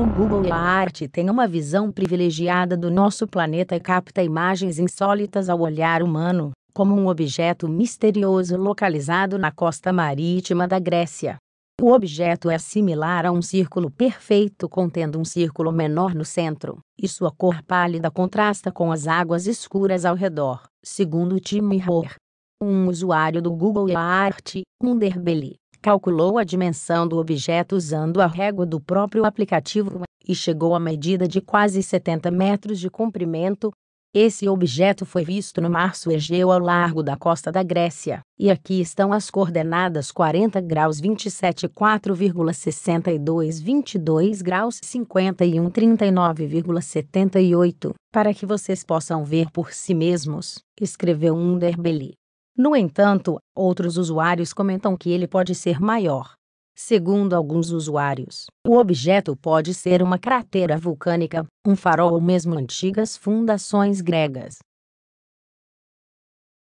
o Google e a arte têm uma visão privilegiada do nosso planeta e capta imagens insólitas ao olhar humano, como um objeto misterioso localizado na costa marítima da Grécia. O objeto é similar a um círculo perfeito contendo um círculo menor no centro, e sua cor pálida contrasta com as águas escuras ao redor, segundo Tim Rohr, um usuário do Google e a arte, Underbelly, calculou a dimensão do objeto usando a régua do próprio aplicativo e chegou à medida de quase 70 metros de comprimento. Esse objeto foi visto no março Egeu ao largo da costa da Grécia, e aqui estão as coordenadas 40 graus 27 4,62 22 graus 51 39,78, para que vocês possam ver por si mesmos, escreveu Underbelly. No entanto, outros usuários comentam que ele pode ser maior. Segundo alguns usuários, o objeto pode ser uma cratera vulcânica, um farol ou mesmo antigas fundações gregas.